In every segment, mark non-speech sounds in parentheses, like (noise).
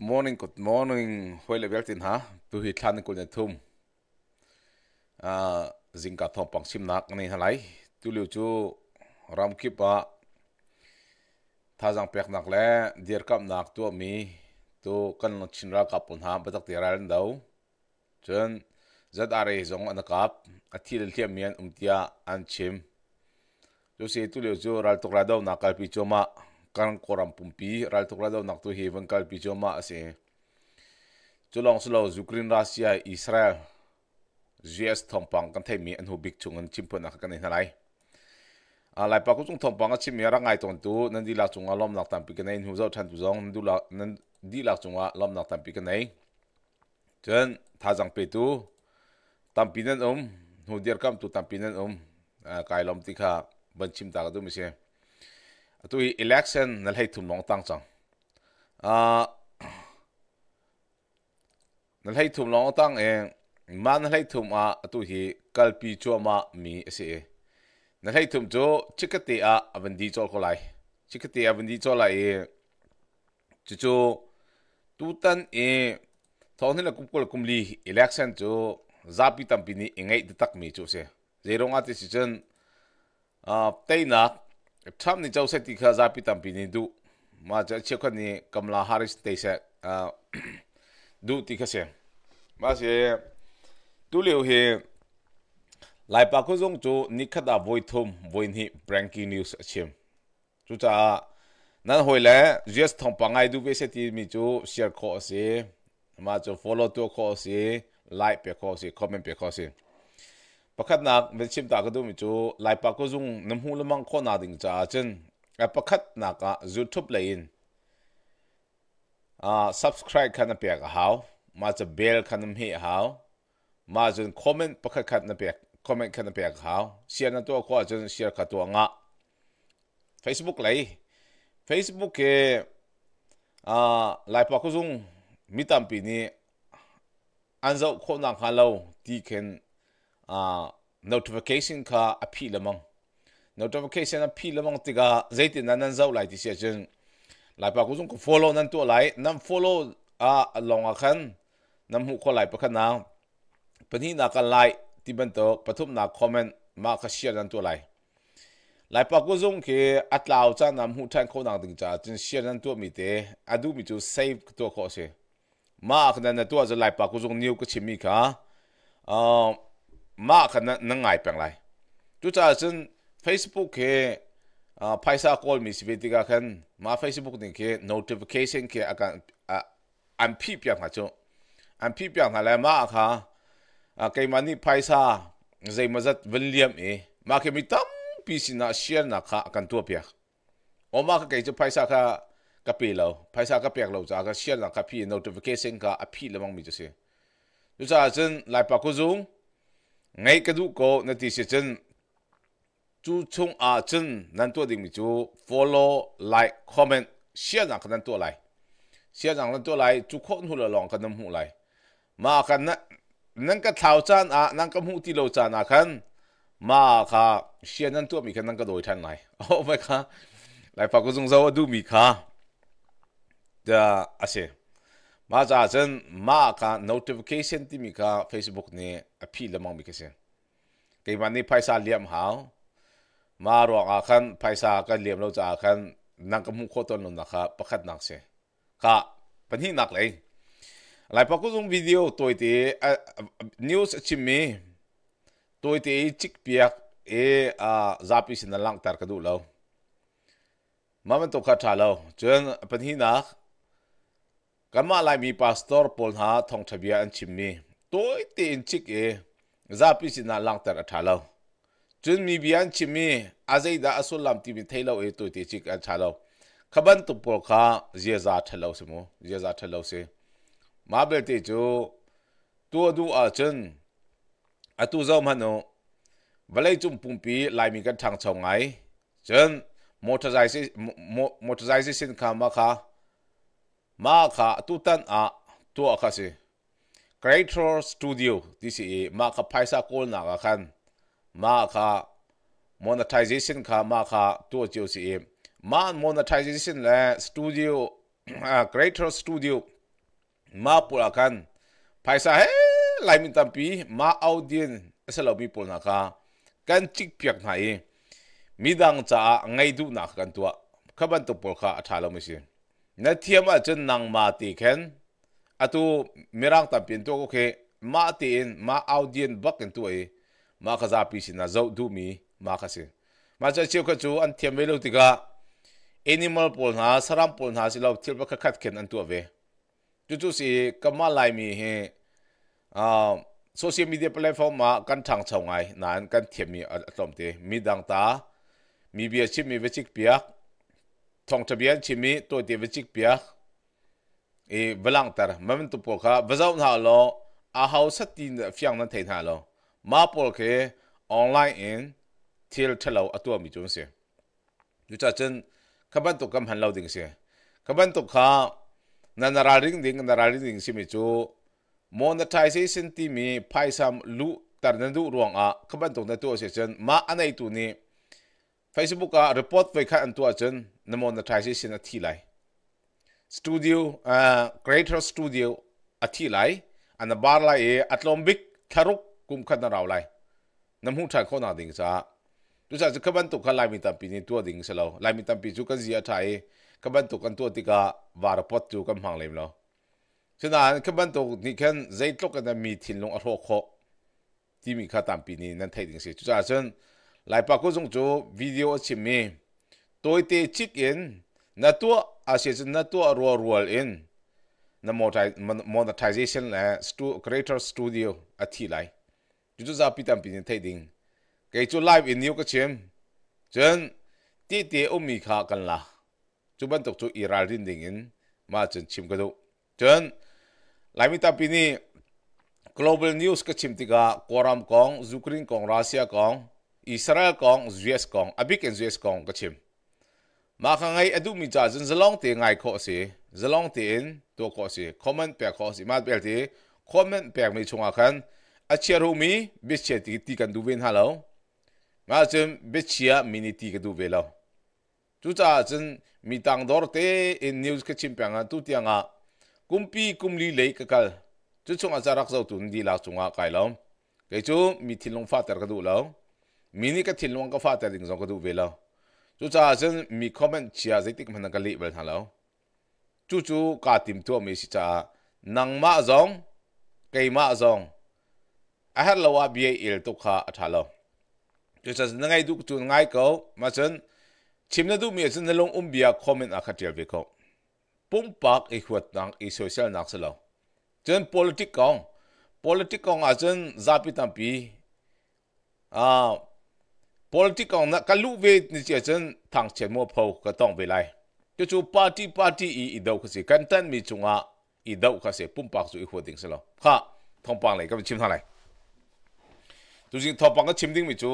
morning, good morning, huele weltin ha, buhi tlanin kul netum. Zinga thong pang sim nak ni halai, tu liu chu ram kipa, tha zang pek nak le, dir kap nak tu mi, tu kan lang chin ra kap pun ha, batak tira rin dau. Chun, zad are zong an kap, ati lil tiam mien umtia an chim. Tu si tu liu chu ral tuk ra dau nakal pi chuma, kan koram pumpi ral tukra do nak tu heaven kal pi choma ase chulong sulo ukraine russia israel gs thompang kan themi an hubik chungan chimpo nak kan in lai a lai pa ku chung thompang achi me ra ngai ton tu nan di la chunga lom nak tam pi kan in hu zo than tu zong du la nan di la chunga lom nak tam pi kan nei chen tha jang pe tu tam pi nan um hu dir kam tu tam pi nan um kai lom ti kha ban chim ta ka du mi se ตุยอิเล็กชันนั่นให้ถุมลงตั้งจังอ่านั่นให้ถุมลงตั้งเองมันให้ถุมอ่ะตุยฮีกัลปีชัวมามีเสียนั่นให้ถุมโจชิกติอ่ะวันดีโจก็ไลชิกติอ่ะวันดีโจไลจู่จู่ตูตันเอทอนนี่ละกุมกุลกุมลีอิเล็กชันจู่ zapi tampini ingai detak mi chu se zerong ati si chen uh, tei nak tham ni chau se ti kha zapi tampi ni du ma cha che kha ni kamla haris te se uh, (coughs) du ti kha se ma se tu leu he lai pa ko jong chu ni kha da voi thum voi ni pranking news chim chu cha nan hoi le jes thong pa ngai du ve se ti mi chu share kho se ma chu follow to kho se like pe kho se comment pe kho se ปักหนักเป็นชิมตากระดุมิจูลายปากก็จุงน้ำหูลมังคนนาดิงจ้าจนไอปักหนักอะยูทูบเลยอินอ่า subscribe ขันนัเปียกเฮามาจะเบลขันนับเฮียเฮามาจนคอมเมนต์ปักขันนับเปียกคอมเมนต์ขันนัเปียกเฮาเชียร์นั่นตัวก็จนเชียร์ขัดตัวงะ Facebook เลยเฟซบุ๊กเออ่าลายปากก็จุงมิตั้มปีนี้อันเจ้าคนนักฮัลโหลที่เข็น uh, notification ka api lamang notification api lamang tiga zaitin nan nan zau lai ti sia chen lai pa ku zung ku follow nan tu lai nam follow a long a khan nam hu ko lai pa khan na pani na kan lai ti ban to pathum na comment ma ka share nan tu lai lai pa ku zung ke atlau cha nam hu than ko nang ding cha chen share nan tu mi te adu mi chu save to ko se ma khan na tu a lai pa ku zung new ka chimi ka 啊。Uh, มาขนาดนั่งไงเป็นไรจุดจ้าจน Facebook เคอ่าไพซาคอลมีสิบติกาขันมา Facebook นี่เค notification เคอาการอ่าอันพี่เปียงมาจ้อันพี่เปียงอะไรมาค่ะอ่าใครมันนี่ไยซาใจมาจัดวิลเลียมเอมาเามีตั้มพีสินาเชียร์นักค่ะกันตัวเปียกออกมาค่ะใคจะไยซาค่ะกับเปล่าไยซากับเปียกเราจากเชียร์นักค่ะพี่ notification ค่ะอภิเลมังมีจะเสียจุดจ้าจนไลฟ์ปากกุ้ง ngay ka du ko na ti se chen chu chung a chen nan to ding mi chu follow like comment share na kan to lai share na kan to lai chu khon hu la long kan nam hu lai ma kan na nang ka thao chan a nang ka mu ti lo chan a kan ma kha share nan to mi kan nang ka doi than lai oh my kha lai pa ko zung zawa du mi kha da ase มาจากนมาค่ะ notification ที่มีก่ะ Facebook นี่ยอภิลมังมีกันเองแต่วันนี่ไปซาเลี้ยมเขามารองอาคันไปซาก็เลี้ยมเราจะอากคันนังกมุขโคตนุนนะคะประคดนักเสียค่ะปัญหานักเลยหลายปักก็สงวิดีโอตัวทีเอ่ news ชิมีตัวทีชิกเปียกเอออาจับพิสินลังตาร์กดูแล้ว มาเป็นตัวขัดชาแล้วจนปัญหานัก Kanma lai mi pastor polna thong thabia an chimmi. Toi te in chik e zapi sina langtar athalo. Chun mi bian chimmi azai da asul lam ti mi thailo e toi te chik an thalo. Khaban tu por kha zia za thalo se mo zia za thalo se. Ma bel te chu tu du a tu atu zom hanu valai chum pumpi lai mi kan thang chong ngai. Chun motorization motorization kha ma kha ma kha tu tan a tu a kha si creator studio dca ma kha paisa kol na ga khan ma kha monetization kha ma kha tu chiu si ma monetization la studio creator studio ma pula khan paisa he lai min tampi ma audience selo people na kha kan chik piak na yi midang cha ngai du na kan tua khaban to pol kha atha lo mi si na thiam a chen nang ma ti khen atu mirang tam pin to ko khe ma ti in ma audien bak en tu e eh. ma kha za pi sin na zo du mi ma kha sin ma cha chiu ka chu an thiam ve lo ti ga animal pol na saram pol na si lo thil ba kha khat khen an tu ve chu chu si kama lai mi he a social media platform ma kan thang chongai nan kan thiam mi atlom te mi dang ta mi bia chim mi ve chik piak thong chabian chimi to te vichik pia e velang tar mamen tu pokha vazau na lo à, a hau satin fyang na thein ha lo ma pol ke online in til thalo atwa à, mi chung se yu cha chen khaban to kam han lo ding se khaban to kha na nara ring ding nara ring ding simi chu monetization ti mi paisam lu tar na du ruang a khaban to na tu se chen ma anai tu ni facebook a à, report vai kha an tu a chen na monetization a thi lai studio uh, creator studio a thi lai an bar lai e atlom big tharuk kum khat na nam hu tha khona ding sa tu sa ka ban tu kha lai mi tam pi ni tu ding sa lo lai mi tam pi chu ka zia tha e ka ban tu kan tu chu ka mang lem lo cho nên các bạn thì khen dây tóc cái mi thiên long ở hồ khó thì mình khá tạm bị nên thay đình sẽ chúng ta xem lại bà cô dùng chỗ video chỉ mình tôi tê chích in na tua a se na tua rual rual in na monetization la stu creator studio a à, thi lai chu chu zapi tam pin thai ding cái chỗ live in new ka chem chen ti ti o mi kha kan la chu ban tok chu iral rin đình in ma chen chim cái do chân lại mi tam pin ni global news ka chim tiga koram kong zukrin kong russia kong israel kong us kong abik à, and us kong ka chim 马上哎，哎，都没咋，真是浪得爱考试，是浪得多考试。comment 别考试，买别的 comment 别没冲啊看。啊，切肉米，别切地地根都变哈喽。马上别切迷你地根都变了。就咋真没当多的，因 news 个新闻啊，都点啊，公比公里来个个，就冲啊在那手蹲地拉冲啊开了。给就没天龙发展个都了，迷你个天龙个发展的上个都变了。chú cha dân mi comment chia sẻ tích mình cái lị bên hàng lâu chú chú cả tìm thua mi cha năng ma giống cây ma giống ai hết lâu à bia il tu kha à thà lâu chú cha dân ngay đúc chú ngay câu mà chân chim nó đúc mi dân nó lông um bia comment à khát chia về câu bung bạc ý huật năng ý social năng sẽ lâu dân politics công politics công à dân zapi tampi à political na kalu ve ni che chen thang chen mo pho ka tong ve lai chu chu party party i i dau ka si kan tan mi chunga i dau ka se pum pak chu i kho ding se lo kha thong pang lai ka chim tha lai tu jing thong pang ka chim ding mi chu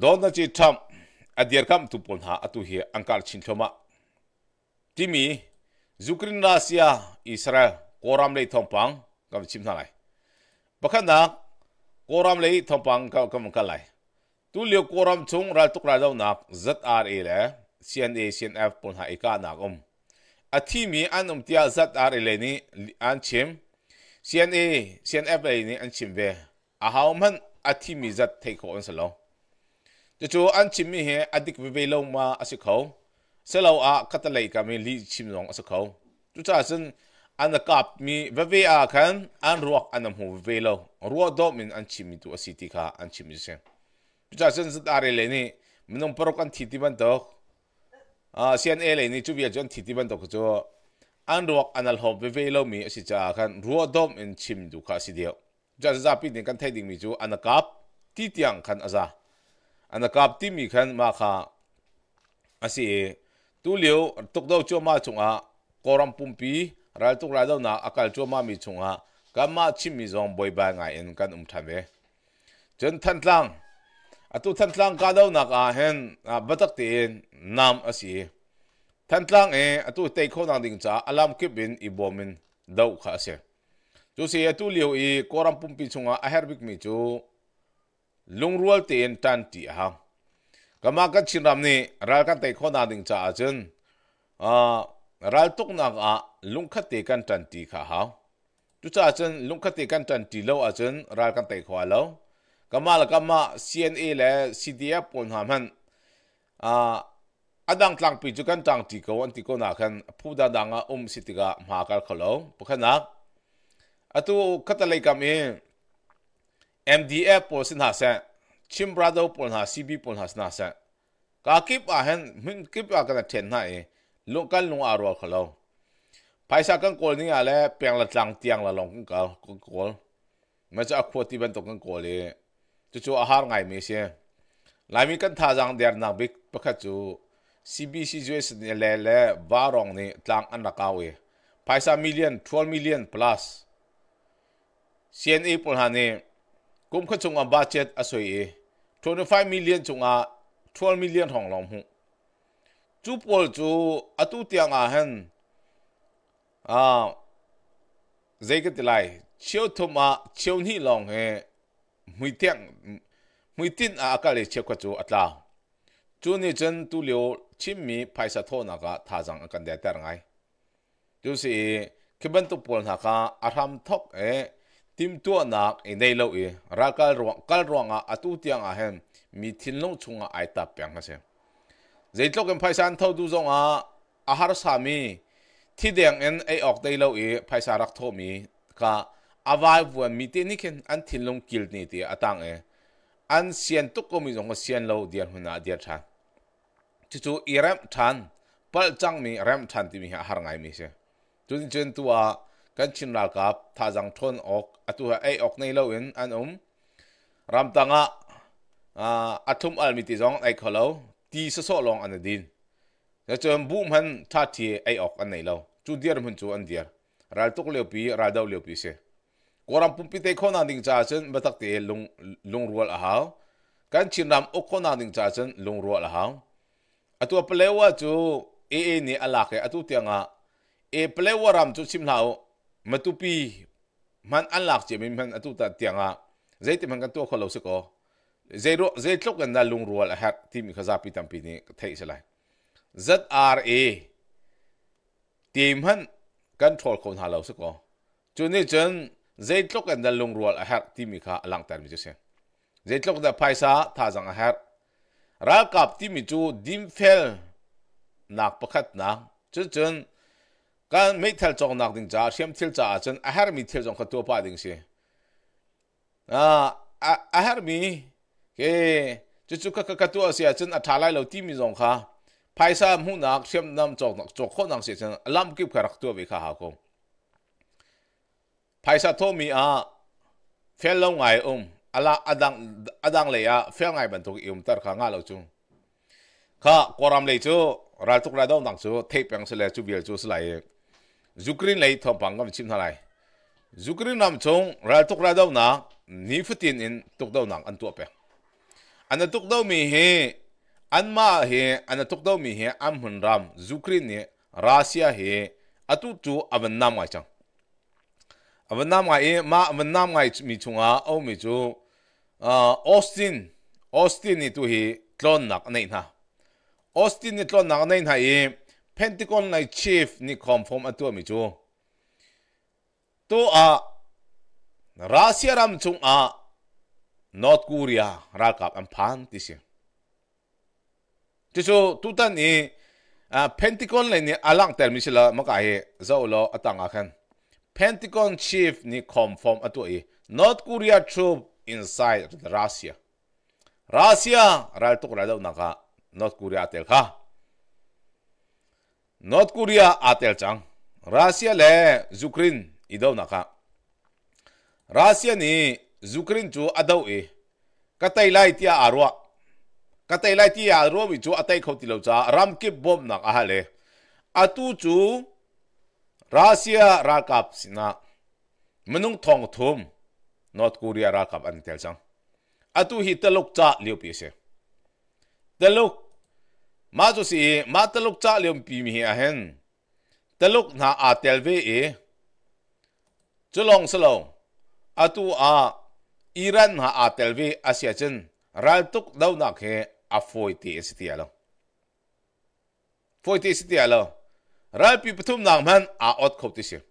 don na chi tham adier kam tu pon ha atu hi angkar chin thoma timi zukrin rasia israel koram lei thong pang ka chim tha lai bakhan dak koram lei thompang ka kam ka lai tu lio koram chung ral tuk ra dau nak zra e le cna cnf pon ha ika nak om a thi mi an um tia zra e le ni an chim cna cnf le ni an chim ve a hau man a thi mi zat thei ko on salo chu chu an chim mi he adik ve ve lo ma asikho selo a katalai ka mi li chim long asikho chu cha sun อันกับมีเวเวอาคันอันรักอันหูเวโลรัวดอมินอันชิมิตุอสิติคาอันชิมิเซงพิจารณาสุดอะไรเลนี่มันต้องปรกันทิติบันทึกอ่าเซียนเอเลนี่จุบีจันทิติบันทึกจู่อันรักอันหูเวเวโลมีสิจาคันรัวดอมินชิมิตุคาสิเดียวพิจารณาปีนี้กันเทดมีจู่อันกับทิติยังคันอาซาอันกับทิมีคันมาคาอัยตุเลียวตุกดาวจู่มาจงอ่ะกอรัมปุ่มปี ral tuk ra na akal chu ma mi chunga kama chi mi zong boy ba nga in kan um thame chen than tlang atu than tlang ka do na ka hen batak ti in nam asi than tlang e atu te kho na ding cha alam kip in ibomin dau kha se chu si atu liu i koram pum pi chunga a herbik mi chu lungrual te in tan ti ha kama ka chin ram ni ral kan te kho na ding cha chen a ral tuk na ka ลุงคติกันจันตีขาหาวจุจ้าจนลุงคติกันจันตีเล่าอาจนรายกันเตะขวาเล่ากมาละกมา CNA และ CDF ปนหามันอ่าอดังตังปีจุกันตังตีกวันติโกนักันผู้ดาดังอุ้มสิติกามาการขลุ่มพวกนักอตุคัตเลยกามี MDF ปนสินหาเซชิมบราโดปนหา CB ปนหาสินหาเซกาคิปอาเห็นมินคิปอากันเทนหน้าเอลุงกันลุงอารวขลุ่มภัยสักกังกลนี่อะไรเพียงละจังเตียงละลงกังกอลกังกอลมันจะขวดที่เป็นตกกังกลเลยจู่ๆอาหารไงมีเช่ยหลายมีกันท่าจังเดียร์นักบิ๊กประคัจูซีบีซีจูเอสเนี่ยเล่เล่บารองนี่จังอันนักเอาเอภายสักมิลเลียน12มิลเลียน plus CNA พู่ฮันนี่กุมขึ้นจงอาบาเจ็ตอสวยเอ25มิลเลียนจงอา12มิลเลียนห้องหลงหูจู่ๆจู่อตุเตียงอาหัน à ờ, dây cái lại chiếu thô mà chiếu ni lòng hệ mùi tiếng mùi tin à cái này chiếu cái chú ắt lao chú này chân tu liệu chim mi phải sát thô nào cả thà rằng cái đẹp trai ngay chú sĩ khi bên tu bồn à nào cả aram thóc hệ tim tua nak e nei lâu e ra kal ruang kal ruang a atu tiang a hem mi thin long chunga à, ai ta pyang ha à se zeitlo kem phải san thau du zong a ahar sami ที่เดียงเอ็นไอออกได้เลยไปาสารักทมีก็อาวัยวันมีที่นี่กันอันทิ้งลงกิลนี่ตีอัตังเออันเซียนตุกมีตรงเซียนเราเดียนหัวหน้าเดียร์ชันจู่่อีเรมชันเปิจจังมีเรมชันที่มีหารไงมีเสียจนจนตัวกันชินรากับท่าจังทนออกอตัวไอออกในเราเอ็นอันอุ้มรำตังอ่ะอาทุ่มอัลมิติจงไอเขาเราตีสะโซลงอันเดินแต่จนบุ้มหันท่าทียไอออกอันไหนเราจุดเดียร์มันจูอันเดียร์รัลตุกเลียวปีรัลดาวเลียวปีเสียกวรำปุ่มพิเตข้อนาดิ่งจ้าจนบัตักเตลงลงรัวละหาวกันชินรำอกข้นาดิ่งจ้าจนลงรัวละหาวอตัวเปลวว่าจูเอเอนี่ยอลากเออตัวเตียงอ่ะเอเปลวว่ารำจูชิมเหลามาตุปีมันอันหลักเจมิมันอตัวเตียงอ่ะใจติมันกันตัวคนเราสึกอ๋อใจรู้ใจทุกคันนั่นลงรัวละหาดที่มีข้าราชการปีนี้เทศอะไร ZRA tìm hân control khôn hà lâu sức có cho nên chân dây tóc anh đã lùng rùa ở hạt tìm mì khá à lặng tàn mì chú xem dây tóc gần phai xa thả rằng ở à hạt ra cặp tìm mì chú đêm phèl nạc bậc khát nạc chứ chân kan mấy thèl chọc nạc đình trả xem thèl trả à chân ở hạt mì thèl chọc khát tùa bà đình xe à ở hạt mì cái chú chú khát khát tùa xe chân ở thả lại lâu tìm mì dòng khá phải paisa mu nak siam nam chok nak khó khon nang se làm kịp kip đặc tu khả kha ha phải paisa thôi mi a fel lo ngai um ala adang adang le ya fel ngai ban tu um tar kha khả lo chu kha koram le chu ral tuk ra dong dang chu thei pang se le chu bial chu slai zukrin le thom pang gam chim thalai zukrin nam chung ral tuk ra dong na ni futin in tuk dong nang an tu pe an tuk dong mi he anma he anatok dau mi he am hun ram zukrin ne rasia he atu tu avan nam ngai chang avan nam ngai ma avan nam ngai mi chunga au mi chu austin austin ni tu he tlon nak nei na austin ni tlon nak nei na e pentagon lai chief ni confirm atu mi chu to a rasia ram chung a north korea rakap am phan ti sing tiso tutan ni Pentagon le ni alang termisila maka he zaulo atanga khan Pentagon chief ni confirm atu e North Korea troop inside Russia Russia ral tuk ral naka North Korea atel kha North Korea atel chang Russia le Ukraine idau naka Russia ni Ukraine chu adau e katai lai tia arwa ka te lai ti ya rom i chu atai kho ti lo cha ram ki bom nak a hale atu chu russia ra kap sina menung thong thum north korea ra kap an tel chang atu hi talok cha liu pi se talok ma chu si ma talok cha liu pi mi a hen talok na a tel ve e chulong salo atu a iran ha a tel ve asia chen ral tuk dau nak he alo, AFOITSTL. FOITSTL. Ralpi Pathum Nang Man A Ot Khop Tisir.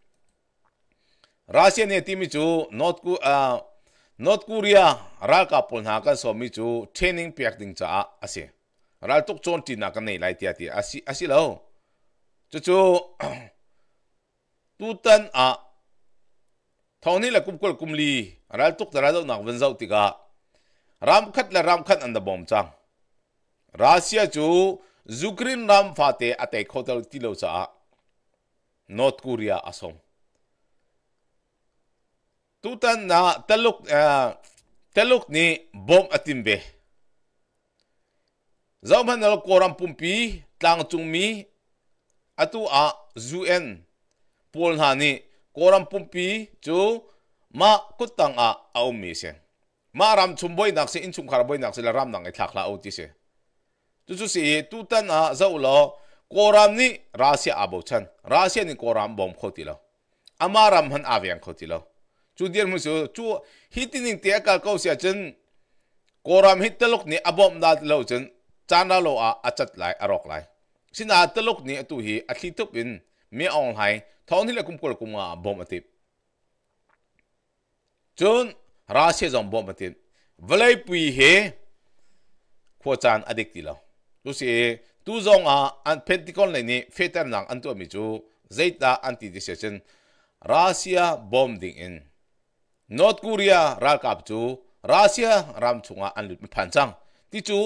Russia ne timi chu North Ku a North Korea ra ka pol na ka so mi chu training piak ding cha ase. Ral tuk chon ti na ka nei lai ti ati asi asi lo. Chu chu (clears throat) tutan a thoni la kum kol kum li ral tuk da ra do nak ven zau ti ka ram khat la ram khat an da bom chang Russia chu Ukraine ram fate attack hotel lâu cha North Korea asom tutan na taluk uh, eh, taluk ni bom atimbe zauman nal koram pumpi tlang chungmi atu a UN pol hani koram pumpi chu ma kutang a aumi se ma ram chumboi nak se in chung kharboi nak se la ram nang e thakla oti se จุดสิ่ตุตันอาเจ้าล่อโกรามนี่ราสเซียอาบุชันราสเซียนี่โกรามบอมขตีล้ออามารามหันอาเวียงขตีล้อจุดเดียวมุสิจูฮิตินิงเตียกาเขาเสียจนโกรามฮิตตลกนี่อาบอมดาตล้อจนจานาโลอาอัจจไหลอรอกไหลสินาตลกนี่ตุฮีอัติตุบินเมียออนไลน์ท้องที่เลกุมกุลกุมอาบอมอติบจนราสเซียจอมบอมอติบเวลาปุยเฮขวจานอดิกติล้อ Lucy tu zong a an pentecon le ni fetan lang an tu mi chu zeta anti decision russia bombing in north korea ra kap chu russia ram chunga an lut phan chang ti chu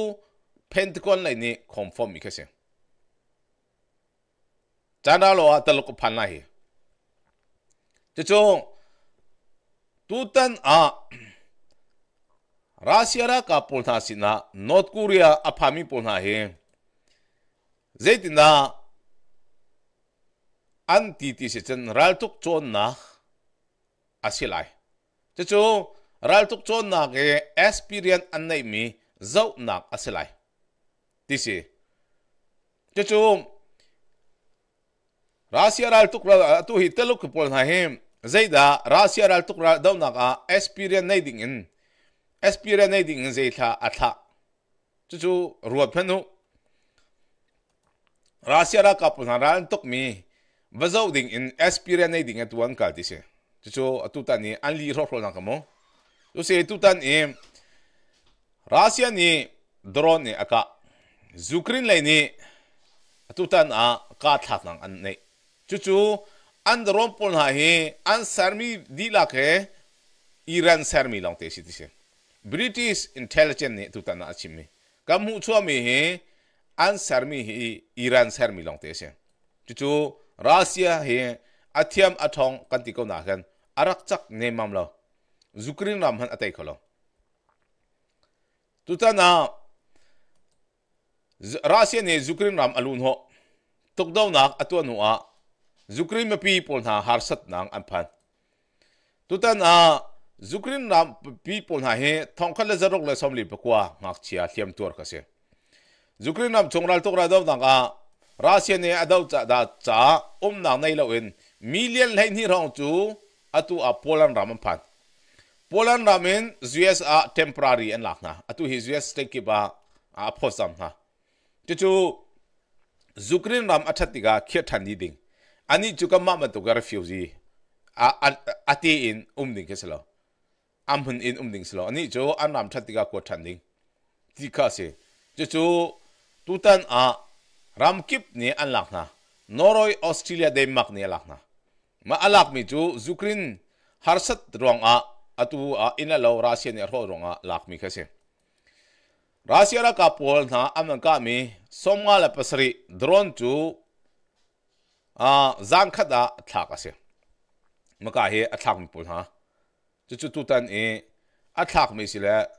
pentecon le ni confirm mi khase chan da lo a tal ko phan na hi chu 라시아라 까 폴타시나 노트코리아 아파미 폴나히 제이티나 안티티시첸 랄툭 존나 아실라이 제초 랄툭 존나게 에스피리언 안나이미 자우나 아실라이 디시 제초 라시아 랄툭 랄투히 텔룩 폴나히 제이다 라시아 랄툭 랄다우나가 에스피리언 네이딩인 SBLNA di ngzei tha atha chu ruwa penu. Russia ra kapu na ran tok mi bazau ding in di ding atuan ka di se ni anli li ro na kamo chu se tutan ni drone ni aka zukrin lai ni atutan a ka thak nang an nei an drone ha hi an sarmi di la ke Iran sarmi lang te si di se British intelligence ni tu tana achimi kam hu chua mi he an sar mi he Iran sar mi long te se chu chu Russia he Atiam Atong, Kanti ti ko na kan arak chak ne mam lo Ukraine ram atai kholo tu tana Russia ne Ukraine ram alun ho tok dau nak atwa nu a Ukraine ma na harsat nang an phan tu tana Zukrin nam people na he thong khal zarok le somli pakwa ngak chia thiam tur khase Zukrin nam chongral tokra daw dang a Russia ne adaw cha da cha um na nei lo in million lain hi rong chu atu a Poland ram phan Poland ramen US a temporary en lakna atu hi US take ki ba a phosam ha chu chu Zukrin ram athatiga khethan ni ding ani chukam ma ma to gar refugee a ati in um ding keslo am hun in um ding slo ani jo an ram that tiga ko than ding ti ka se jo chu tu tan a ram kip ni an lak na noroi australia de mak ni lak na ma alak mi chu zukrin harsat rong a atu a ina lo russia ni ro rong a lak mi ka se russia ra ka pol na am ka mi somnga la pasri drone chu a zang khada thak ase maka he athak mi pul ha 这就都单诶，阿塔没起来，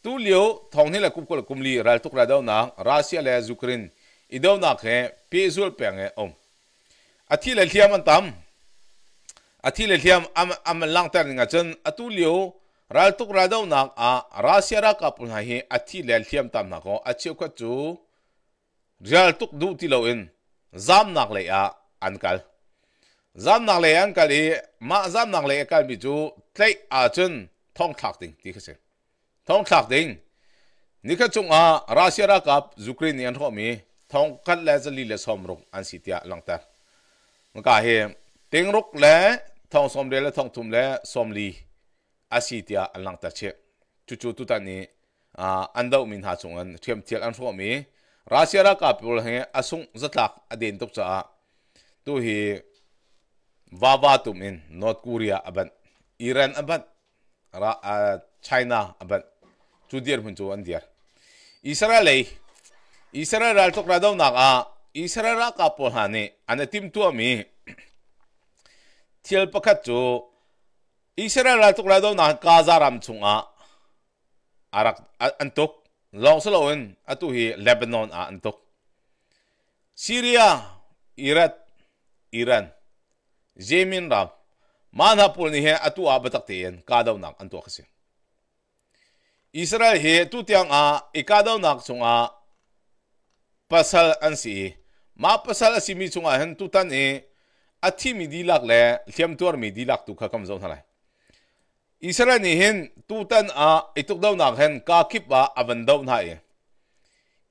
都留同你来顾过了公里，然后来到南，拉西来乌克兰，一到那看，别说别个哦，阿提来天们当，阿提来天阿们阿们浪带人家真，阿都留，然后来到南啊，拉西拉卡不那些，阿提来天当那个，阿切克就，然后都都提了因，咱那来啊，安干。จำนักเลี้ยงกันเล i mà d นั n เล g lệ cái bị chú lấy à chân thông t h ạ ด đình đi cái thông t h ạ งนี่ก็จงอารัสเซียรักับยูเครนยันทวมีท้องกันเละจะลีเลสอมรุกอันสิทธิยาหลังแต่มันก็เฮติงรุกและท้องสมเดและท้องทุมและสมลีอันสิทธิยาหลังแต่เชจู่จู่ตุตันนี้อ่าอันดับมินหาจงอันเทียมเทียอันทวมีรัสเซียรักับูเคเนอสุงจัตลักอดดนตกจ้าตัวเฮ Vavatu mean North Korea aban, Iran aban, Ra, uh, China aban, Judir Munjo and dear. Israel, eh? Israel al tok radaw na ah. ka, Israel na ka po hani, ane tim tu ami, tiyal pakat jo, Israel al tok radaw na Gaza ram chung a, ah. arak, antok, long slowin, ato hi Lebanon a antok. Syria, Iran, Iran, Jamin Ram manha pul ni he atu a batak tein ka daw nak an to khasin Israel he tu tiang a ikadaw nak chunga pasal an si ma pasal si mi sung chunga han tu tan e athi mi dilak le thiam tur mi dilak tu kha kam zo thalai Israel ni hen tu tan a ituk daw nak hen ka kip ba avan daw na e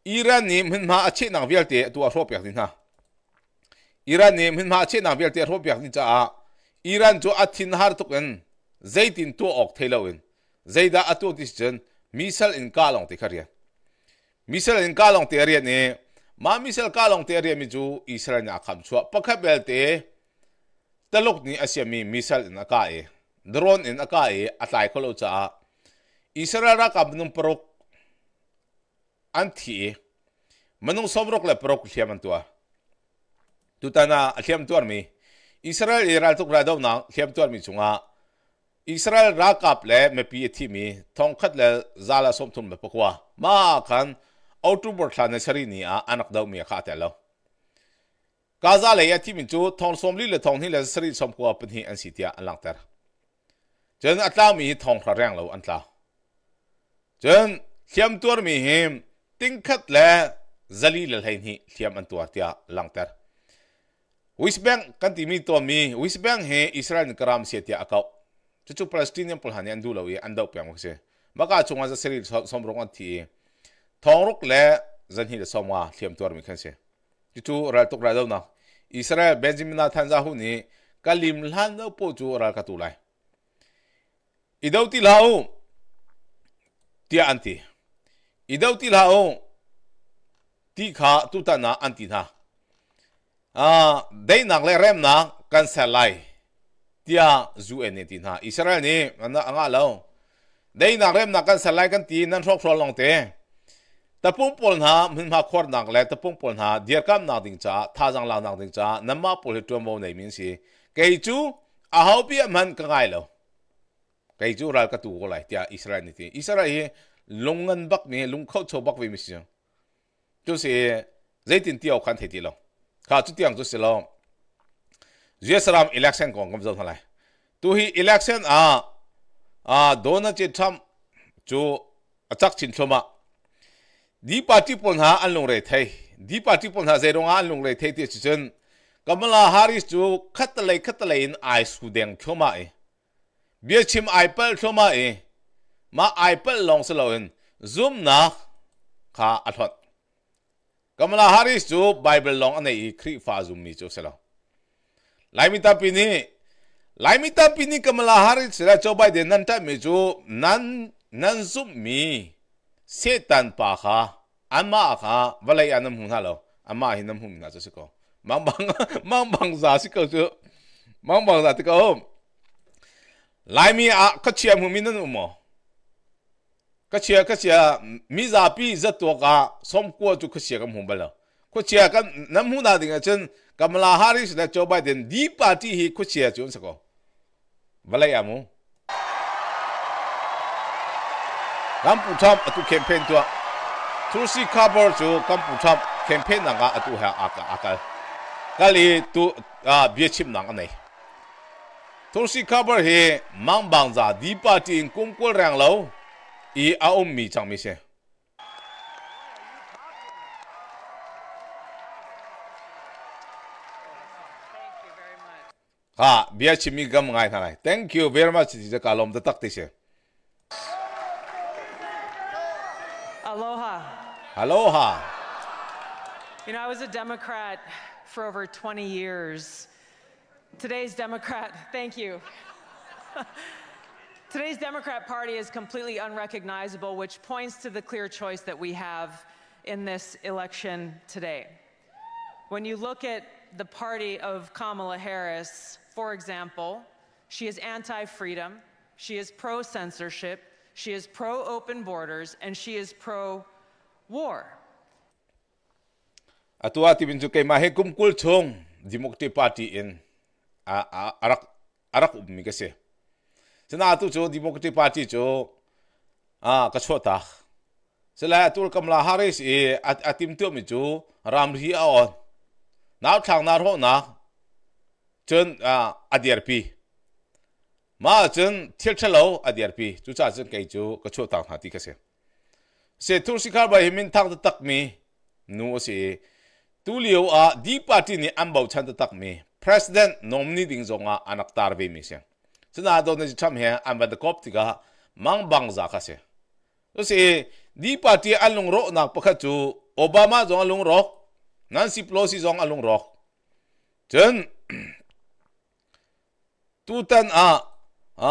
Iran ni min ma achi nang vialte tu a ropyak ha. Iran nem hin ma che na vel te ro biak ni cha a Iran chu a thin har tuk en zaitin tu ok thelo in zaida atu dis chen misal in ka long te kharia misal in ka long te ria ne ma misal ka long te ria mi chu israel na kham chua pakha bel te talok ni asia mi misal in aka e drone in aka e atlai kholo cha a israel ra kam num prok anthi e. manung somrok le prok hiaman tua ตุตานาเขียมตัวมีอิสราเอลเอรัลตุกราดอมนังเขียมตัวมีจงอาอิสราเอลรักับเล่เมพีเที่มีทองคัดเล่ซาลาสมทุนเมปกว่ามาคันออาตุบร์ทานชรีนีอาอนักดาวมีข้าแต่เรากาซาเลยที่มีจูทองสมลีเลทองนี่เลสรีสมกว่าเป็นที่อันสิทธิอันหลังเต่จนอัตลามีทองพระแรงเรวอันตลาจนเขียมตัวมีหิมติ้งคัดเล่ซาลีเลเฮนี่เขียมอันตัวเตียหลังเต่ Wisbang kan timi to mi Wisbang he Israel ni karam setia akau chu Palestine pol hani andu lawi andau pyang se maka chunga za seri somrong an thi thongrok le zan hi da somwa thiam tuar mi khan se chu ral tok ra na Israel Benjamin Nathan za hu ni kalim lan no po chu ral ka tu lai idau ti lau tia anti idau ti lau ti kha tu ta na anti na À, đây nàng lẽ rem na can sẽ lại tia zu anh ấy tin ha israel ni anh anh à lâu đây nàng rem na can sẽ lại can tin nan sok sol long te Tập pung pol ha, mình ma khor nàng lẽ ta pung pol na dia kam na ding cha tha jang la nàng ding cha nam ma pol tu mo nei min si cái chú, a hau pi man ka ngai lo kei chu ral ka tu ko lai tia israel ni ti israel hi longan bak ni lung khau chho bak ve mi si chu se zaitin tiao khan the ti lo khá chút tiếng chút silo ram election kong kam zong halai tu hi election a a dona che chú chắc achak chin thoma đi party phun ha anh anlung re thai đi party phun ha anh zerong anlung re thai ti chen kamala harris chú chu khatlai khatlai in ai su deng thoma e bia chim ai pal thoma e ma ai pal long salo in zoom na khá athot à Kamala Harris jo Bible long ane i kri fazu mi jo selo. Laimita pini Laimita pini Kamala Harris ra jo Biden nan ta mi jo nan nan zum mi setan pa kha ama kha valai anam hun halo ama hinam hun na jo ko. Mang bang mang bang za siko jo mang bang za tiko. Laimi a kachiam hun mi nan umo. ka chia ka chia mi za pi za to ka som ko chu ka chia kam hum bala ko chia ka nam hu da dinga chen kamala harris da joe biden di party hi ko chia chu sako bala ya mu kam pu tham atu campaign tu tursi cover chu kam pu tham campaign na ga atu ha aka aka kali tu a bia chim nang anei tursi cover he mang bang za di party in kum ko rang lo I aummi a se. Ha, biar cimi gam ngai Thank you very much jika kalom tetak tise. Aloha. Aloha. You know, I was a Democrat for over 20 years. Today's Democrat, thank you. (laughs) Today's Democrat Party is completely unrecognizable, which points to the clear choice that we have in this election today. When you look at the party of Kamala Harris, for example, she is anti freedom, she is pro censorship, she is pro open borders, and she is pro war. Atua ti bintu kay mahikum party in arak arak chana tu chu democratic party chu ah, a ka chota sela tur kamla haris e atim tu mi chu ram ri a on nào thang nào ho na chen ah, a adrp ma chen thil thalo adrp chu cha chen kai chu ka chota ha ti ka se se tur bài mình thằng tự tak mi nu se tu liu à, di party ni ambau tự tak mi president nomni zong à, anh tar ve mi xem chana do na cham he am ba da kop tika mang bang za kha se to se di party alung ro na pakha chu obama zong alung ro nancy pelosi zong alung ro chen (clears throat) tu tan a a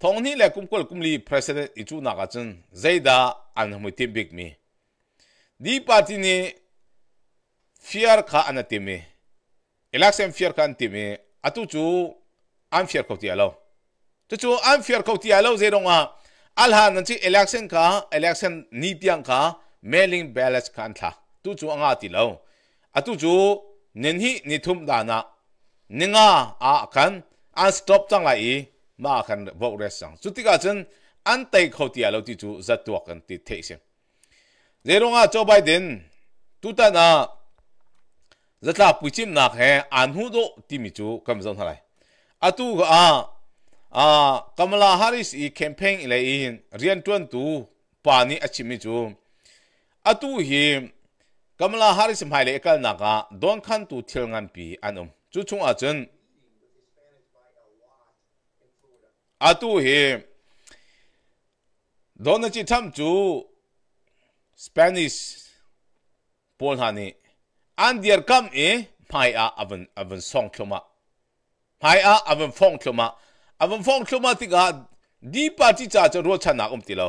thong ni le kum kol kum li president i chu na ka chen zaida an mu tim big mi di party ni fear kha anatime election fear kan mi, atu chu an fiar kauti alo to chu an fiar kauti alo ze ronga alha nan chi election ka election ni tiang ka mailing ballot kan tha tu chu anga ti lo atu chu nen hi ni thum da na ninga a kan an stop chang lai ma kan vote res sang chu ti ka chen an tai kauti alo ti chu zat tu kan ti the se ze ronga Joe biden tu ta na zatla puchim nak he anhu do ti mi chu kam zon thalai atu a a Kamala Harris i campaign le in rian tuan tu pani achimi chu atu hi Kamala Harris mai le kal na ka don khan tu thil ngan pi anum chu chung a chen atu hi don chi tham chu Spanish pol hani an dear kam e phai a avan avan song thoma hai a avem phong thluma avem phong thluma ti ga di party cha cha ro chana um ti lo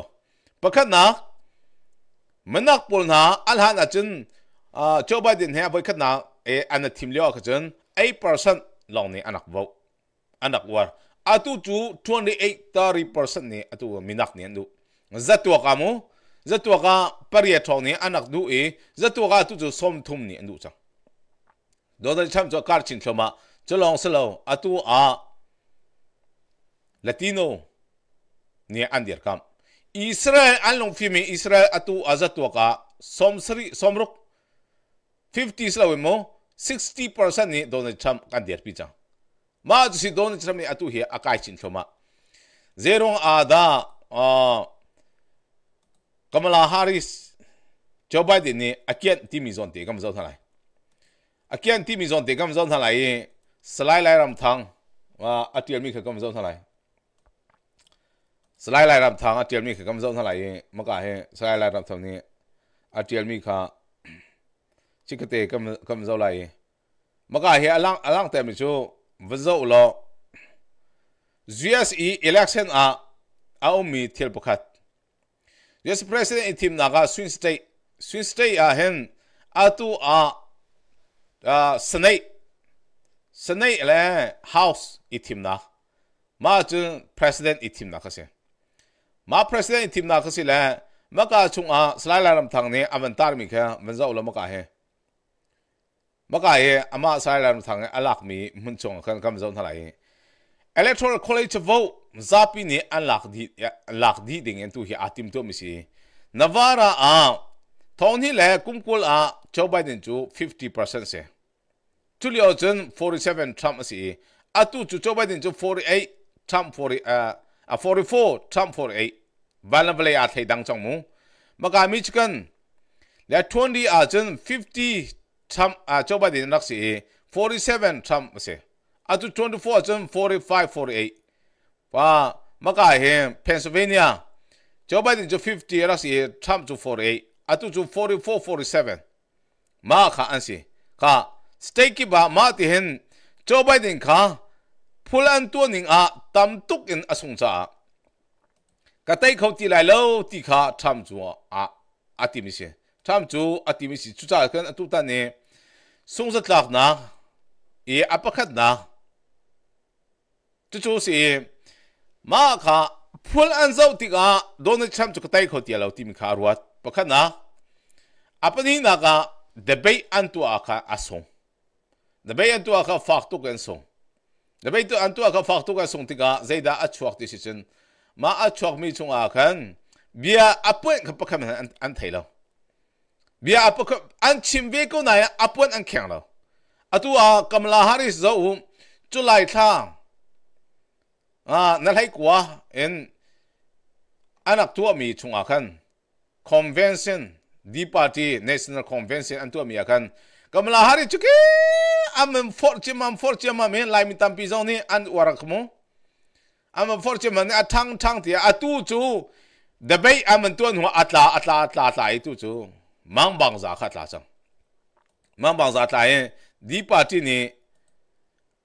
pakhat na manak pol na al han a chin a joe biden he boy khat na e an tim lyo kha chin 8% long ni anak vo anak war atu chu 28 30% ni atu minak ni andu zatwa kamu à, zatwa ka pariya thong ni anak du e zatwa ka tu chu à, som thum ni andu cha donald trump cho kar chin thloma Chalong salo atu a Latino ni andir kam. Israel anlong fimi Israel atu azatwa ka somsri somrok 50 salo mo 60% ni Donald Trump kandir picha. Ma si Donald Trump ni atu hi akai chin thoma. Zerong ada a Kamala Harris Joe Biden ni akian timizon te kam zau thalai. Akian Timizon, te kam thalai slide lại làm thằng và ở tiền mình khởi công rộng thằng này slide lại làm thằng ở tiền mình khởi công rộng thằng này mà cả hệ slide lại làm thằng này ở tiền mình khả chỉ có thể công công rộng này mà cả hệ lăng lăng tiền mình chú vẫn rộng lo GSE election à à ông mi thiệt bốc hạt US President in team naga swing state swing state à hen à tu à à snake senate สนัยเล่ House อีทีมนะมาจึง President อีทีมนะก็เสียมา President อีทีมนะก็เสียเล่มาก็ชงอาสลายลารำทางนี้อวันตาร์มีแค่วันจะอุลมก็เฮมาก็เฮอามาสลายลารำทางนี้อลักมีมุนชงกันกำจงทั้งหลาย Electoral College vote zapi ni an lakdi lakdi dingen tu hi atim to mi si Navara a thon hi le kumkul a Joe Biden chu 50% se Tulio Johnson 47 Trump asi atu chu Joe Biden chu 48 Trump 40 uh, a uh, 44 Trump 48 valan vale a thai dang chong mu maka mi chikan le 20 a Johnson 50 Trump a à, Joe Biden nak si 47 Trump asi atu 24 Johnson 45 48 wa maka he Pennsylvania Joe Biden chu 50 nak si Trump chu 48 atu chu 44 47 ma kha an si ka state ki ba ma ti hen cho Joe Biden kha phulan tu ning a tam tuk in asung cha ka tai khau ti lai lo ti kha tham chu a atimi se tham chu atimi si chu cha kan tu ta ne sung zat lak na e apakhat na chu chu si ma kha phul an zau ti ka donald trump chu ka tai khau ti lo ti mi kha ruat pakhat na apani na ka debate an tu a kha asung Dabei an tu aka faktuk en song. Dabei tu an tu aka faktuk en song tika zaida a chuak ti sichin. Ma a chuak mi chung akan ah bia apuan ka pakam an an thai lo. Bia apuan an chim ve ko na apuan an khang lo. Atu a kamla haris zo um chu lai thang. À, nãy hay quá, en anak tua mi chung akan ah convention, di party national convention an tua mi akan ah Kamala hari cuki am fortune am fortune am eh lai mitam pisau ni an warakmu. Am fortune man atang tang tia atu chu dabai am tuan hu atla atla atla atla itu chu mang bang za khat la sang. Mang bang za atla eh di party ni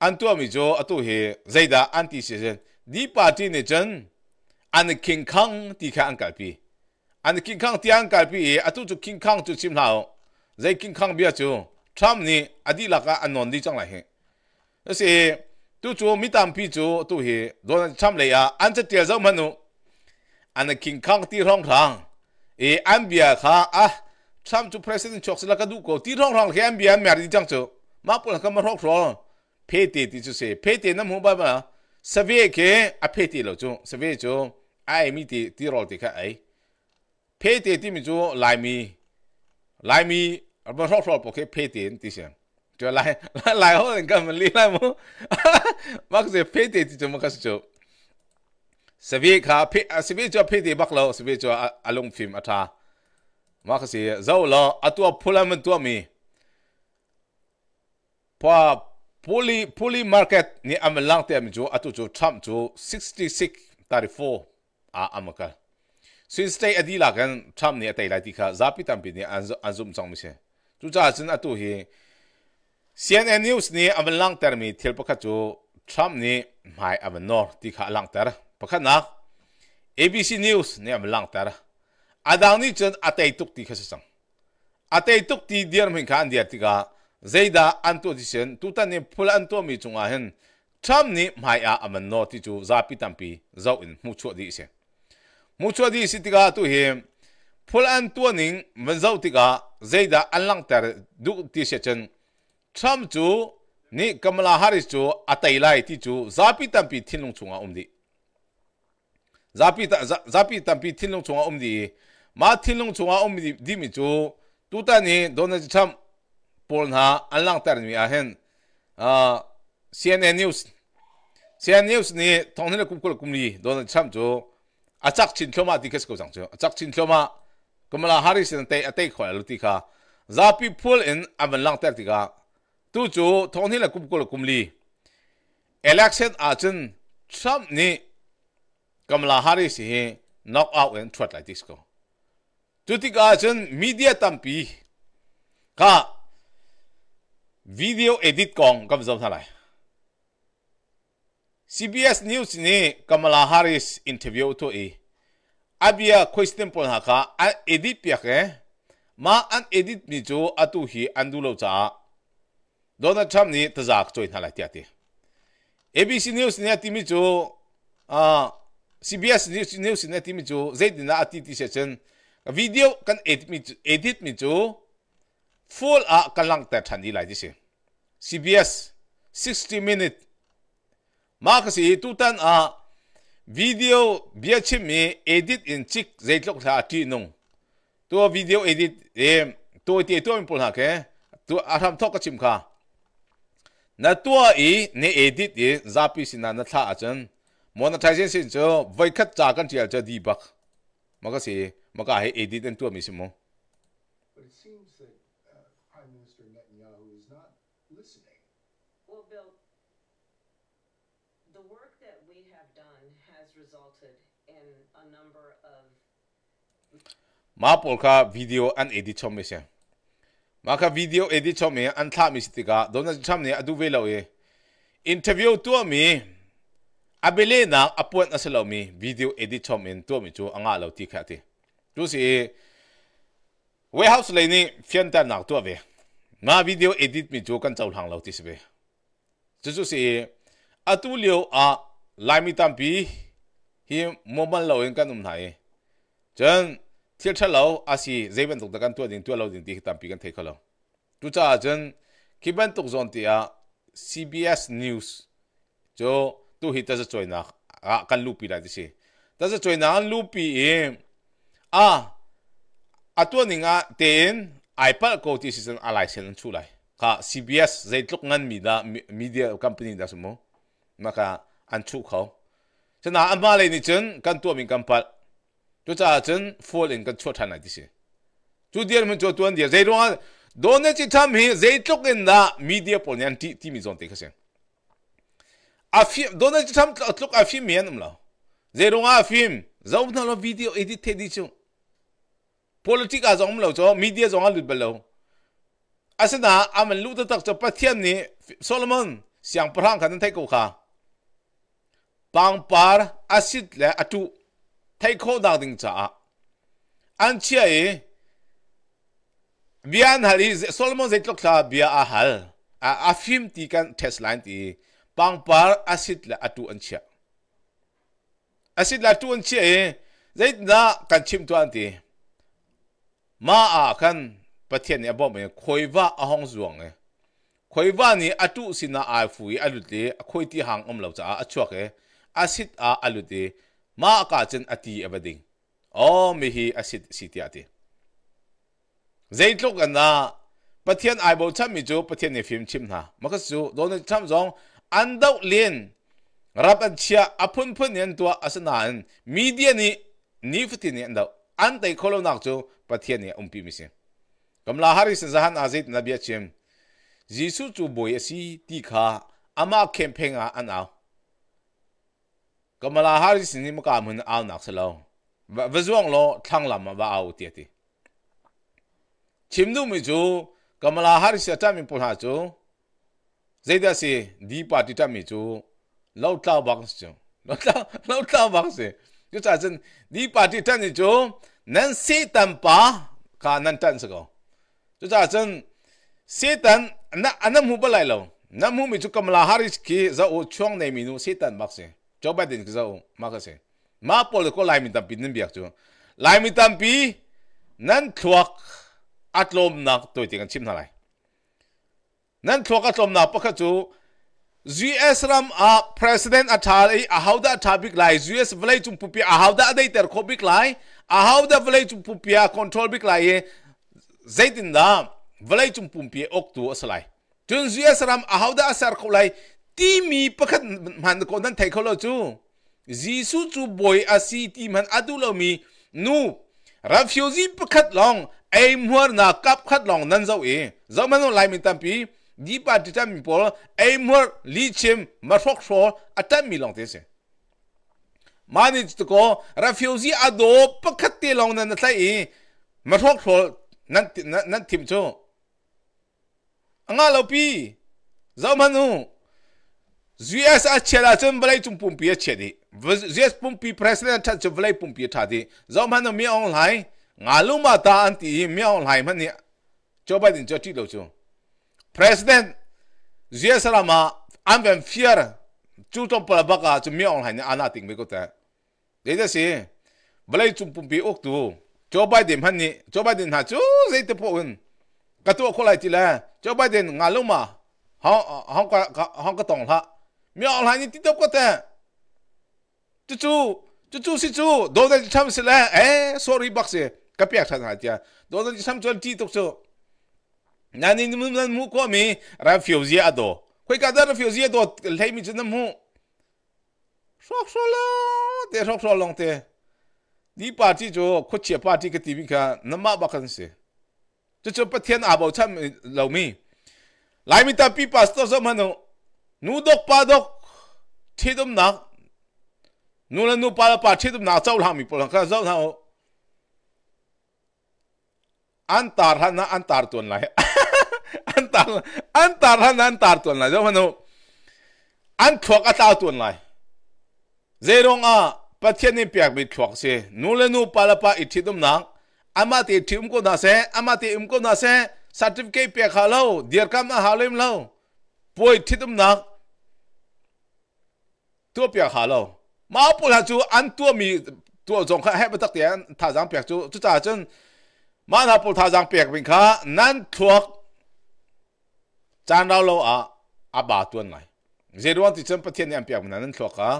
an tu mi jo atu he zaida anti season di party ni chen an king kang ti kha an kalpi. An king kang ti an kalpi atu chu king kang chu chim lao. Zai king kang bia chu ทรัมป์นี่อดีตลักอันนนดีจังไรเหรอนั่สิตัวจูมิตามพี่จูตัวเห้ยโดนทรัมป์เลยอ่ะอันจะเตียเจ้ามันนูอันนันคิงคังทีร้องทางเอออันเบียข้าอ่ะทรัมป์จู president ช็อกสลักดูโก้ตีร้องทางแค่อันเบียแม่ดีจังจูมาปุ่นก็มาร้องทางเพเตีิจูเสเพเตน้่นัวบ้าบ้าสเวกอ่ะเพเตเราจูสเวจูไอ้มีตีตี่รอติค่ะไอ้เพเตที่มีจูลายมีลายมี Aber schau schau, okay, PT in dich. Du lai lai ho den kam li lai mo. Max se PT ti mo kas jo. Sevi kha P Sevi jo PT bak lo Sevi jo alung film ata. Max se zau lo atua pulam tu mi. Pa puli puli market ni am lang te am jo atu jo Trump jo 66 34 a amakal. Since stay adila kan Trump ni atai lai ti kha zapi tam pi ni anzum song mi se. chu cha chin atu hi CNN news ni avan lang ter mi thil pakha chu Trump ni mai avan nor ti kha lang ter pakha na ABC news ni avan lang ter adang ni chen atei tuk ti kha sang atei tuk ti dir min khan dia ti ga zeida anto disen ta ni phul anto mi chunga hen Trump ni mai a avan no ti chu zapi tampi zau in mu chu di se mu chu di si ti ga tu hi phul anto ning man zau ti ga zeida anlang tar du ti se chen cham chu ni kamala haris chu atai lai ti chu zapi tampi thinlung chunga umdi zapi ta zapi tampi thinlung chunga umdi ma thinlung chunga umdi di mi chu tu ta ni donaj cham polna ha anlang tar ni a hen cnn news cnn news ni thongne kum kul kum achak chin thoma dikhes ko achak chin kamala harris in te ate khoi lu ti kha zapi phul in lang ter ti ka tu chu thon hi la kum kol kum li election achin trump ni kamala harris knock out and threat like this ko tu ti ka achin media tampi ka video edit kong kam zam thalai CBS News ni Kamala Harris interview to e abia question pon ha kha an edit pia ke eh? ma an edit mi chu atu hi andulo cha donald trump ni tazak choi thala tia ti abc news ni ati mi chu a cbs news ni ati mi chu zaidina ati ti session video kan edit mi edit mi chu full a kalang ta thani lai dise cbs 60 minute ma kasi tutan a video bia chim me edit in chik zeitlok tha ti nong to video edit em to ti to impul ha ke to aram thok chim kha na to i ne edit e zapi sina na tha achan monetization cho voi khat cha kan tial cha dibak maka se maka he edit en to mi simo ma pol video an edit cho mình xem, mà kha video edit cho mình an tha mi stika dona cham ne adu về lâu ye interview tua mi abele na apon asalo mi video edit cho mình tua mi chu anh alo ti kha ti tu si e. warehouse này ni fian ta nak tua về, mà video edit mi chu kan chau hàng lâu ti se ve chu chu si e. atu leo a lai mi tam pi hi mo man lo en kan um nai e. chen thiệt chất lâu à si dây bên tục đặc căn tua đình tua lâu đình đi tạm bị căn thấy khó lâu tu cha chân khi bên tục zon tia CBS News cho tu hita cho chơi nạc à căn lupi lại thì si ta cho chơi nạc lupi em à à tua đình à tên ai bắt cô thì season à lại xem 出来 ka CBS zai lúc ngan mi da media company da sumo maka an chu kho chana ba le ni chen căn tu mình kan pal 就咋真佛人跟错产来的些，就第二门就端的，这种啊，多那几他们这种人呐，米的不念地地米种的可些，阿菲多那几他们做阿菲面那么了，这种阿菲，然后那了 video edit 的就，politics 啊，咱们了就 media 咱们了不了，阿是那阿们录的到这八天呢，Solomon 想不让可能太够哈，帮把阿西来阿杜。태코다든자안치아에비안할이솔몬제틀클라비아아할아아핌티간테슬라인티방파아시드라아투안치아아시드라아투안치아에제이나간침투안티마아간바티안이아범에코이바아홍즈왕에코이바니아투시나아이푸이알루티코이티항엄라우자아추아게아시드아알루티 ma ka chen ati abading e o mi hi asit sitiate zeitluk anna pathian ai bo cham mi chu pathian ne phim chim na makas chu don cham jong an dau lien rap an chia apun phun nen tua asana an media ni ni fti ne ando an tai kholo nak chu pathian ne umpi mi se la hari se zahan azit nabia chim jisu chu boy asi ti kha ama campaign a an ao ကမလာဟာရီစင်နိမကမန်အာနာခစလောင်းဝဇုံလောထန်းလာမဘာအူတီတီချင်နုမီဂျိုကမလာဟာရီစတမီပေါ်ဟာဂျိုဇေဒစီဒီပါတီတမီဂျိုလောက်လောက်ဘောက်စဂျိုလောက်လောက်လောက်ဘောက်စဂျိုတာစန်ဒီပါတီတန်ဂျိုနန်စီတမ်ပါကာနန်တန်စကောဂျိုတာစန်စေတန်အနအနမှုပလိုက်လောနမှုမီဂျိုကမလာဟာရီစကီဇာအိုချောင်းနေမီနုစေတန်ဘောက်စဂျို cho bé tin kêu mà cái gì mà bỏ được có lại mình tạm pin nên biết chứ lại mi tạm pin nên thuộc át lom nạc tôi tiếng chim này nên thuộc át lom nạc bắt chú US ram a à, president athar ei ahauda thabik lai US vlei chung pupi ahauda dei ter khobik lai ahauda vlei chung pupia control bik lai zaitin da vlei chung pumpi ok tu asalai tun US ram ahauda à, asar khulai ti mi pakhat man ko nan thai kholo chu jisu chu boy asi ti man adu lo mi nu refugee pakhat long ai muar na kap khat long nan zo e zo man lai mi tampi di pa ti tam mi pol ai muar li chim ma thok so, atam mi long te se mani to ko refugee ado pakhat te long nan thai e ma thok sho nan nan tim chu anga lo pi zo manu ZS a chela chen blai chung pumpi a chedi. ZS pumpi president chan chen pumpi a thadi. Zom han mi on lai. Nga lu ma ta an ti mi on lai man ni. Joe Biden cho ti lo chu. President ZS la ma an ven fear chu tom pala baka chu mi on lai ni ana ting me ko ta. Dei da si. Blai chung pumpi ok tu. Joe Biden han ni. Joe Biden ha chu zai te po un. Ka tu ko lai ti la. Joe Biden nga lu ma. Hong hong ka hong ka tong la. 苗来你地都过的，这就这就是就，都在他们是来，哎，sorry box，隔壁他那家，都在他们做地都做，那你你们那木过没？refuse 啊都，会干的 refuse 都，来米真的木，说说了，得说说了的，你把这就苦切把这个地皮看，那么不肯是，这就不天阿宝他们老命，来米他比 pastor 什么弄？nuodok padok thidum nak nula nu pala pa thidum nak chau lami pol ka zau na antar hana antar tuan lai antar antar hana antar tuan lai zau manu an thuak a tla tuan lai zerong a pathiani piak bi thuak se nula nu pala pa ithidum nak ama te thim ko na se ama te im ko na se certificate pe kha lo dir kam na halim lo ป่วยที่ตุ้มนักตัวเปียกหาเรามาปุ่นหาจูอันตัวมีตัวจงค่ะให้มาตักเตียนท่าจางเปียกจูจุจ่าจนมาหาปุ่นท่าจางเปียกเป็นค่ะนั่นทวกจานเราเราอ่ะอาบาตัวไหนเจดวันที่จนประเทศเนี่ยเปียกมันนั่นทวกอ่ะ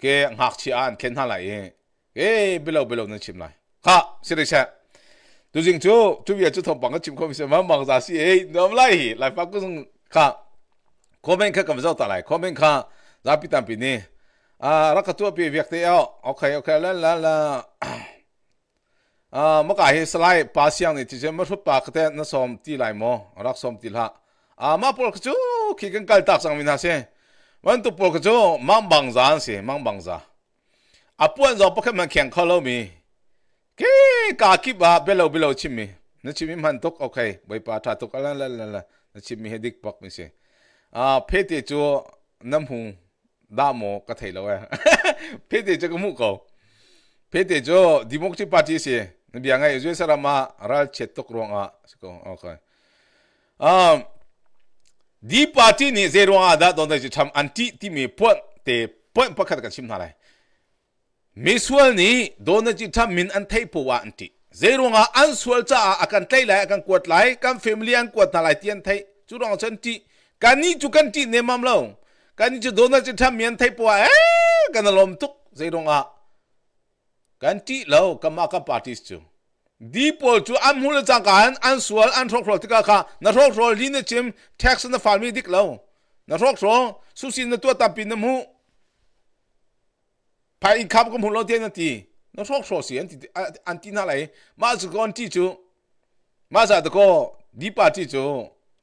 เกี่ยหักชีอันเข็นหาไหลเอ้เบลเบลนั่นชิมไหลค่ะสิริเชตัวจริงจูจูเบียจูทองปังก็ชิมข้าวมิเสมามังซาซีเอ้น้อมไหลไหลฟักก็ส่งข้อมเม็นข้ากังเจ้าตาไหลขคอเนต์ข้ารับพิตามปีนี้อ่ารักตัวพี่เวียกเตียวโอเคโอเคแล้วแล้วแล้วอ่ามื่อกี้สไลด์ภาษาอังนี่ที่จะมาทุบปากเตะนั่งสมตีไลลมังรักสมตีละอ่ามาปลุกจู่คิดกันกัลตักสังมินาเสวันตุปลุกจู่มังบังจานเสมังบังจาอ่ะป่นจะาพวกมันแข่งข้อลเรามีกี่กากิบะเบลล์เบลล์ชิมีนั่นชิมมีมันตกโอเคไปปาถาตกอะไรแล้วแล้ว na chip mi hedik pak mi se a phe te chu nam hu da mo ka thei lo phe te chu ka mu ko phe te chu democratic party se na bi anga yuje sara ma ral chet tok rong a ko okay um di party ni zero a da don da chi tham anti ti mi pon te pon pakhat ka chim na lai miswal ni don da chi tham min an thei po wa anti เจรุงอันสวลจ้าอาการไล่ไล่อาการกวดไล่กันฟมิลี่อันกวดนาไล่เตียนไทยจูรองฉันจีกันนี้จุกันจีเนมามลงกันนี้จูโดนจะทำเมียนไทยปัวเอ้กันอารมทุกเจรุงอกันจีเล่ากันมากับปาร์ติสจูดีปัวจูอันมูลจังการอันสวลอันทรอกทรอติกาค่ะนทรอกทรอลีเนจิมแท็กซ์ในฟาร์มีดิกเล่านทรอกทรอสุสีนตัวตับปีนมูไปอินคับกับมูลเทียนที no sok so si anti anti na lai ma zu kon ti chu ma sa de ko di party chu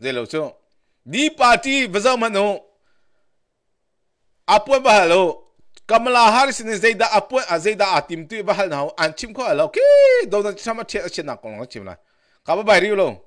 ze lo chu di party ba zo ma no apwe ba lo kamala harris ni zeida apwe a zeida atim tu ba hal na an chim ko lo ki do na chama che che na ko chim la ka ba ba ri lo